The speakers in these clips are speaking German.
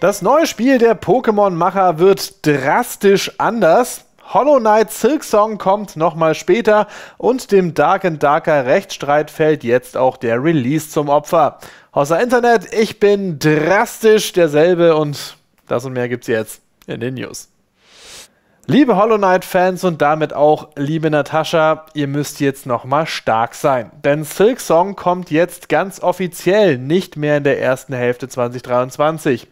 Das neue Spiel der Pokémon-Macher wird drastisch anders. Hollow Knight Silk Song kommt nochmal später und dem Dark and Darker Rechtsstreit fällt jetzt auch der Release zum Opfer. Außer Internet, ich bin drastisch derselbe und das und mehr gibt's jetzt in den News. Liebe Hollow Knight-Fans und damit auch liebe Natascha, ihr müsst jetzt nochmal stark sein. Denn Silk Song kommt jetzt ganz offiziell nicht mehr in der ersten Hälfte 2023.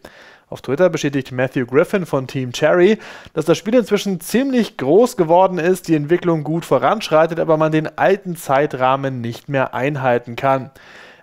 Auf Twitter bestätigt Matthew Griffin von Team Cherry, dass das Spiel inzwischen ziemlich groß geworden ist, die Entwicklung gut voranschreitet, aber man den alten Zeitrahmen nicht mehr einhalten kann.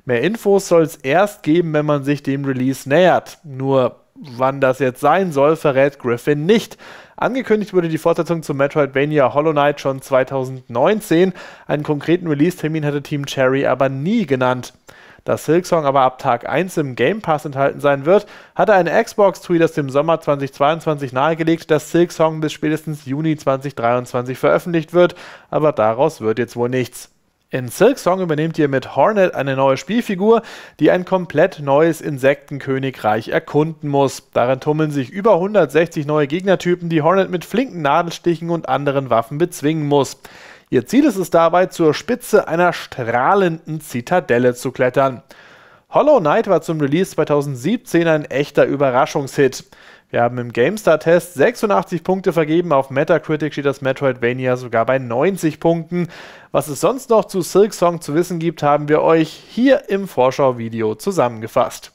Mehr Infos soll es erst geben, wenn man sich dem Release nähert. Nur wann das jetzt sein soll, verrät Griffin nicht. Angekündigt wurde die Fortsetzung zu Metroidvania Hollow Knight schon 2019. Einen konkreten Release-Termin hatte Team Cherry aber nie genannt. Da Silksong aber ab Tag 1 im Game Pass enthalten sein wird, hatte ein Xbox-Tweet aus dem Sommer 2022 nahegelegt, dass Silksong bis spätestens Juni 2023 veröffentlicht wird, aber daraus wird jetzt wohl nichts. In Silk Song übernehmt ihr mit Hornet eine neue Spielfigur, die ein komplett neues Insektenkönigreich erkunden muss. Darin tummeln sich über 160 neue Gegnertypen, die Hornet mit flinken Nadelstichen und anderen Waffen bezwingen muss. Ihr Ziel ist es dabei, zur Spitze einer strahlenden Zitadelle zu klettern. Hollow Knight war zum Release 2017 ein echter Überraschungshit. Wir haben im GameStar-Test 86 Punkte vergeben, auf Metacritic steht das Metroidvania sogar bei 90 Punkten. Was es sonst noch zu Silk Song zu wissen gibt, haben wir euch hier im Vorschau-Video zusammengefasst.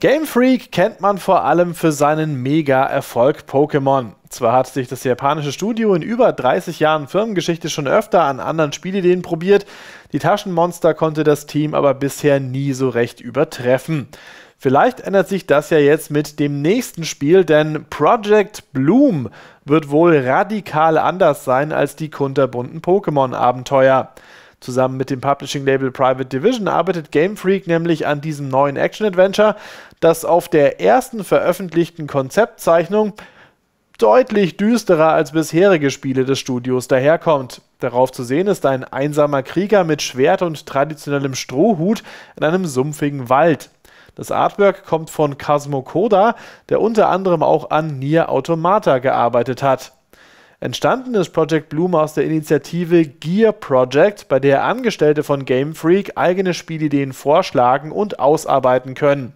Game Freak kennt man vor allem für seinen Mega-Erfolg Pokémon. Zwar hat sich das japanische Studio in über 30 Jahren Firmengeschichte schon öfter an anderen Spielideen probiert, die Taschenmonster konnte das Team aber bisher nie so recht übertreffen. Vielleicht ändert sich das ja jetzt mit dem nächsten Spiel, denn Project Bloom wird wohl radikal anders sein als die kunterbunten Pokémon-Abenteuer. Zusammen mit dem Publishing-Label Private Division arbeitet Game Freak nämlich an diesem neuen Action-Adventure, das auf der ersten veröffentlichten Konzeptzeichnung deutlich düsterer als bisherige Spiele des Studios daherkommt. Darauf zu sehen ist ein einsamer Krieger mit Schwert und traditionellem Strohhut in einem sumpfigen Wald. Das Artwork kommt von Cosmo Koda, der unter anderem auch an Nier Automata gearbeitet hat. Entstanden ist Project Bloom aus der Initiative Gear Project, bei der Angestellte von Game Freak eigene Spielideen vorschlagen und ausarbeiten können.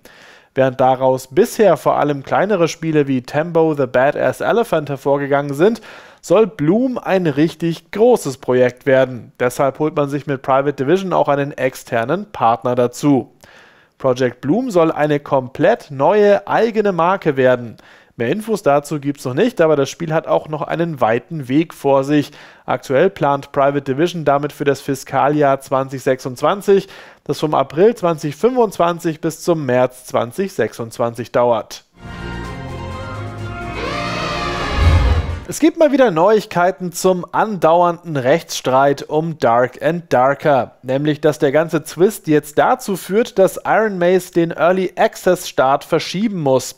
Während daraus bisher vor allem kleinere Spiele wie Tembo the Badass Elephant hervorgegangen sind, soll Bloom ein richtig großes Projekt werden. Deshalb holt man sich mit Private Division auch einen externen Partner dazu. Project Bloom soll eine komplett neue eigene Marke werden. Mehr Infos dazu gibt es noch nicht, aber das Spiel hat auch noch einen weiten Weg vor sich. Aktuell plant Private Division damit für das Fiskaljahr 2026, das vom April 2025 bis zum März 2026 dauert. Es gibt mal wieder Neuigkeiten zum andauernden Rechtsstreit um Dark and Darker, nämlich dass der ganze Twist jetzt dazu führt, dass Iron Maze den Early Access Start verschieben muss.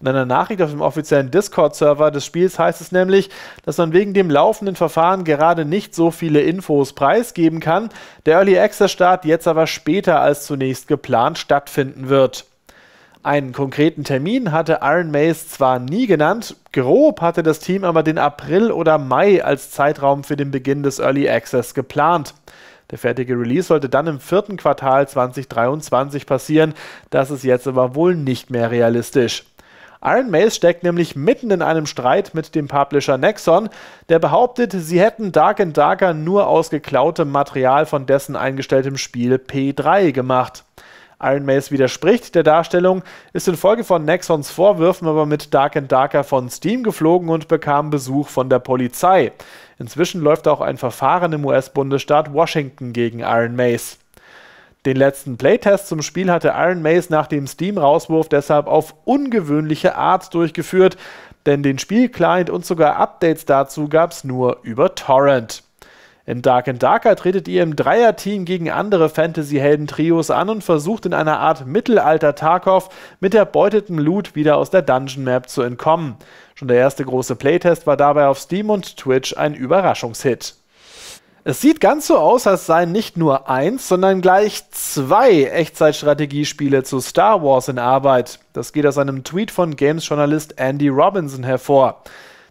In einer Nachricht auf dem offiziellen Discord-Server des Spiels heißt es nämlich, dass man wegen dem laufenden Verfahren gerade nicht so viele Infos preisgeben kann, der Early Access-Start jetzt aber später als zunächst geplant stattfinden wird. Einen konkreten Termin hatte Iron Maze zwar nie genannt, grob hatte das Team aber den April oder Mai als Zeitraum für den Beginn des Early Access geplant. Der fertige Release sollte dann im vierten Quartal 2023 passieren, das ist jetzt aber wohl nicht mehr realistisch. Iron Mace steckt nämlich mitten in einem Streit mit dem Publisher Nexon, der behauptet, sie hätten Dark and Darker nur aus geklautem Material von dessen eingestelltem Spiel P3 gemacht. Iron Mace widerspricht der Darstellung, ist infolge von Nexons Vorwürfen aber mit Dark and Darker von Steam geflogen und bekam Besuch von der Polizei. Inzwischen läuft auch ein Verfahren im US-Bundesstaat Washington gegen Iron Mace. Den letzten Playtest zum Spiel hatte Iron Maze nach dem Steam-Rauswurf deshalb auf ungewöhnliche Art durchgeführt, denn den Spielclient und sogar Updates dazu gab es nur über Torrent. In Dark and Darker tretet ihr im Dreierteam gegen andere Fantasy-Helden-Trios an und versucht in einer Art Mittelalter-Tarkov mit erbeutetem Loot wieder aus der Dungeon-Map zu entkommen. Schon der erste große Playtest war dabei auf Steam und Twitch ein Überraschungshit. Es sieht ganz so aus, als seien nicht nur eins, sondern gleich zwei Echtzeitstrategiespiele zu Star Wars in Arbeit. Das geht aus einem Tweet von Games-Journalist Andy Robinson hervor.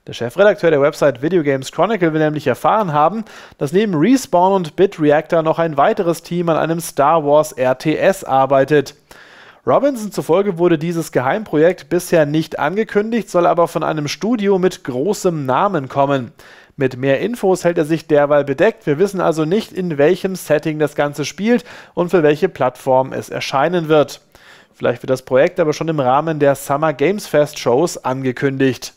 Der Chefredakteur der Website Video Games Chronicle will nämlich erfahren haben, dass neben Respawn und Bitreactor noch ein weiteres Team an einem Star Wars RTS arbeitet. Robinson zufolge wurde dieses Geheimprojekt bisher nicht angekündigt, soll aber von einem Studio mit großem Namen kommen. Mit mehr Infos hält er sich derweil bedeckt. Wir wissen also nicht, in welchem Setting das Ganze spielt und für welche Plattform es erscheinen wird. Vielleicht wird das Projekt aber schon im Rahmen der Summer Games Fest Shows angekündigt.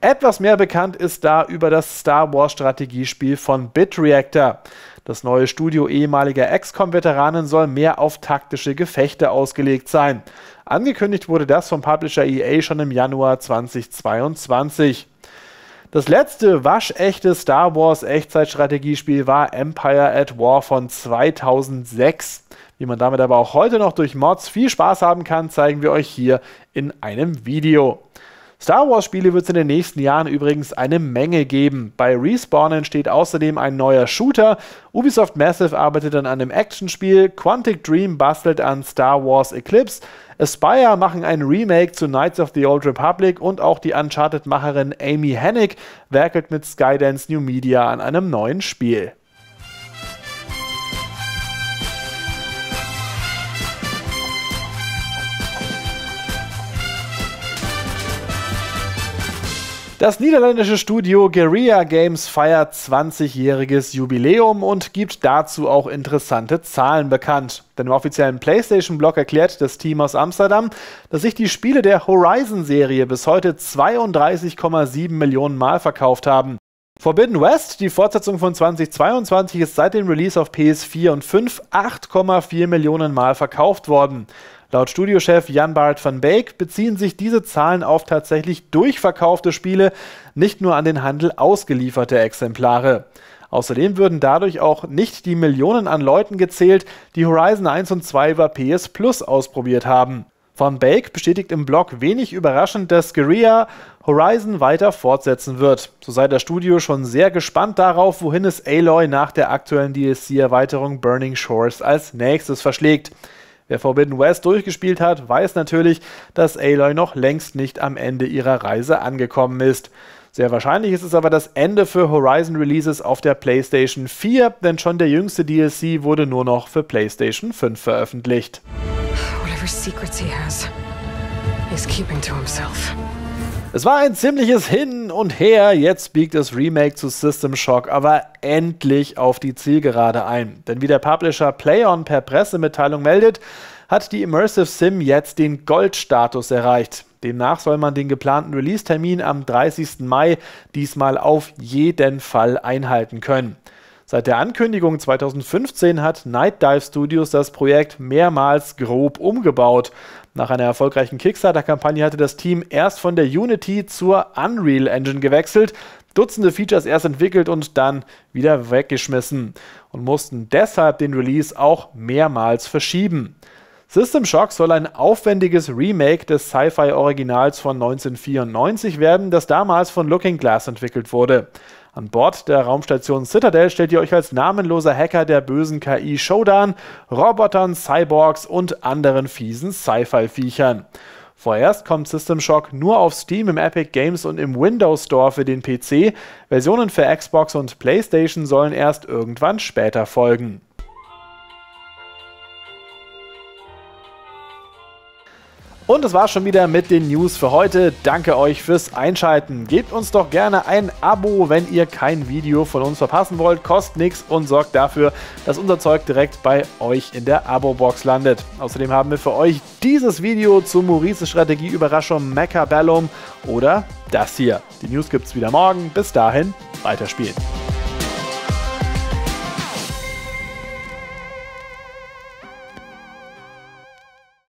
Etwas mehr bekannt ist da über das Star Wars Strategiespiel von Bitreactor. Das neue Studio ehemaliger XCOM-Veteranen soll mehr auf taktische Gefechte ausgelegt sein. Angekündigt wurde das vom Publisher EA schon im Januar 2022. Das letzte waschechte Star Wars Echtzeitstrategiespiel war Empire at War von 2006. Wie man damit aber auch heute noch durch Mods viel Spaß haben kann, zeigen wir euch hier in einem Video. Star Wars-Spiele wird es in den nächsten Jahren übrigens eine Menge geben. Bei Respawn entsteht außerdem ein neuer Shooter, Ubisoft Massive arbeitet an einem Actionspiel, Quantic Dream bastelt an Star Wars Eclipse, Aspire machen ein Remake zu Knights of the Old Republic und auch die Uncharted-Macherin Amy Hennig werkelt mit Skydance New Media an einem neuen Spiel. Das niederländische Studio Guerilla Games feiert 20-jähriges Jubiläum und gibt dazu auch interessante Zahlen bekannt. Denn im offiziellen PlayStation-Blog erklärt das Team aus Amsterdam, dass sich die Spiele der Horizon-Serie bis heute 32,7 Millionen Mal verkauft haben. Forbidden West, die Fortsetzung von 2022, ist seit dem Release auf PS4 und 5 8,4 Millionen Mal verkauft worden. Laut Studiochef Jan Bart van Beek beziehen sich diese Zahlen auf tatsächlich durchverkaufte Spiele, nicht nur an den Handel ausgelieferte Exemplare. Außerdem würden dadurch auch nicht die Millionen an Leuten gezählt, die Horizon 1 und 2 über PS Plus ausprobiert haben. Van Baek bestätigt im Blog wenig überraschend, dass Guerilla Horizon weiter fortsetzen wird. So sei das Studio schon sehr gespannt darauf, wohin es Aloy nach der aktuellen DLC-Erweiterung Burning Shores als nächstes verschlägt. Wer Forbidden West durchgespielt hat, weiß natürlich, dass Aloy noch längst nicht am Ende ihrer Reise angekommen ist. Sehr wahrscheinlich ist es aber das Ende für Horizon Releases auf der PlayStation 4, denn schon der jüngste DLC wurde nur noch für PlayStation 5 veröffentlicht. Whatever secrets he has, he's keeping to himself. Es war ein ziemliches Hin und her, jetzt biegt das Remake zu System Shock aber endlich auf die Zielgerade ein. Denn wie der Publisher PlayOn per Pressemitteilung meldet, hat die Immersive Sim jetzt den Goldstatus erreicht. Demnach soll man den geplanten Release-Termin am 30. Mai diesmal auf jeden Fall einhalten können. Seit der Ankündigung 2015 hat Night Dive Studios das Projekt mehrmals grob umgebaut. Nach einer erfolgreichen Kickstarter-Kampagne hatte das Team erst von der Unity zur Unreal Engine gewechselt, Dutzende Features erst entwickelt und dann wieder weggeschmissen und mussten deshalb den Release auch mehrmals verschieben. System Shock soll ein aufwendiges Remake des Sci-Fi-Originals von 1994 werden, das damals von Looking Glass entwickelt wurde. An Bord der Raumstation Citadel stellt ihr euch als namenloser Hacker der bösen KI Showdown, Robotern, Cyborgs und anderen fiesen Sci-Fi-Viechern. Vorerst kommt System Shock nur auf Steam im Epic Games und im Windows Store für den PC. Versionen für Xbox und PlayStation sollen erst irgendwann später folgen. Und das war schon wieder mit den News für heute. Danke euch fürs Einschalten. Gebt uns doch gerne ein Abo, wenn ihr kein Video von uns verpassen wollt. Kostet nichts und sorgt dafür, dass unser Zeug direkt bei euch in der Abo-Box landet. Außerdem haben wir für euch dieses Video zu Maurices Strategie-Überraschung Bellum oder das hier. Die News gibt's wieder morgen. Bis dahin, weiterspielen.